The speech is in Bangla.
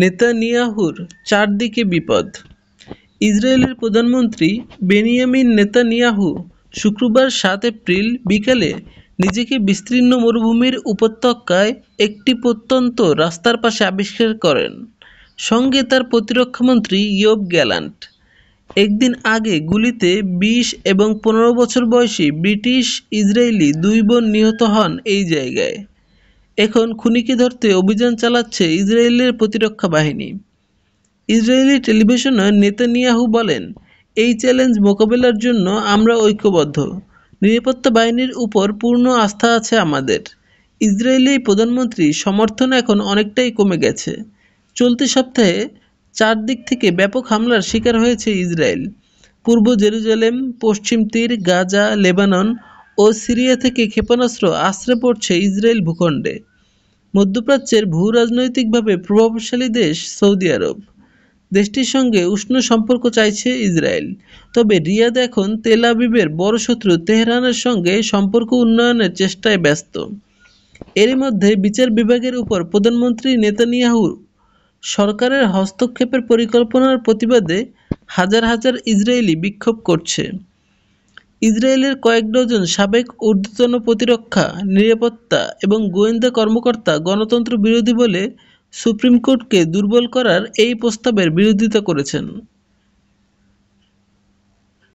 নেতানিয়াহুর চারদিকে বিপদ ইসরায়েলের প্রধানমন্ত্রী বেনিয়ামিন নেতানিয়াহু শুক্রবার সাত এপ্রিল বিকালে নিজেকে বিস্তীর্ণ মরুভূমির উপত্যকায় একটি প্রত্যন্ত রাস্তার পাশে আবিষ্কার করেন সঙ্গে তার প্রতিরক্ষামন্ত্রী ইয়োব গ্যালান্ট একদিন আগে গুলিতে ২০ এবং পনেরো বছর বয়সী ব্রিটিশ ইসরায়েলি দুই বোন নিহত হন এই জায়গায় এখন খুনিকে ধরতে অভিযান চালাচ্ছে ইসরায়েলের প্রতিরক্ষা বাহিনী ইসরায়েলি টেলিভিশনে নেতানিয়াহু বলেন এই চ্যালেঞ্জ মোকাবেলার জন্য আমরা ঐক্যবদ্ধ নিরাপত্তা বাহিনীর উপর পূর্ণ আস্থা আছে আমাদের ইসরায়েলি প্রধানমন্ত্রী সমর্থন এখন অনেকটাই কমে গেছে চলতি সপ্তাহে চারদিক থেকে ব্যাপক হামলার শিকার হয়েছে ইসরায়েল পূর্ব জেরুজালেম পশ্চিম তীর গাজা লেবানন ও সিরিয়া থেকে ক্ষেপণাস্ত্র আশ্রে পড়ছে ইসরায়েল ভূখণ্ডে মধ্যপ্রাচ্যের ভূ রাজনৈতিকভাবে প্রভাবশালী দেশ সৌদি আরব দেশটির সঙ্গে উষ্ণ সম্পর্ক চাইছে ইসরায়েল তবে রিয়াদ এখন তেল আবিবের বড় শত্রু তেহরানের সঙ্গে সম্পর্ক উন্নয়নের চেষ্টায় ব্যস্ত এরই মধ্যে বিচার বিভাগের উপর প্রধানমন্ত্রী নেতানিয়াহুর সরকারের হস্তক্ষেপের পরিকল্পনার প্রতিবাদে হাজার হাজার ইসরায়েলি বিক্ষোভ করছে ইসরায়েলের কয়েক ডজন সাবেক ঊর্ধ্বতন প্রতিরক্ষা নিরাপত্তা এবং গোয়েন্দা কর্মকর্তা গণতন্ত্র বিরোধী বলে সুপ্রিম কোর্টকে দুর্বল করার এই প্রস্তাবের বিরোধিতা করেছেন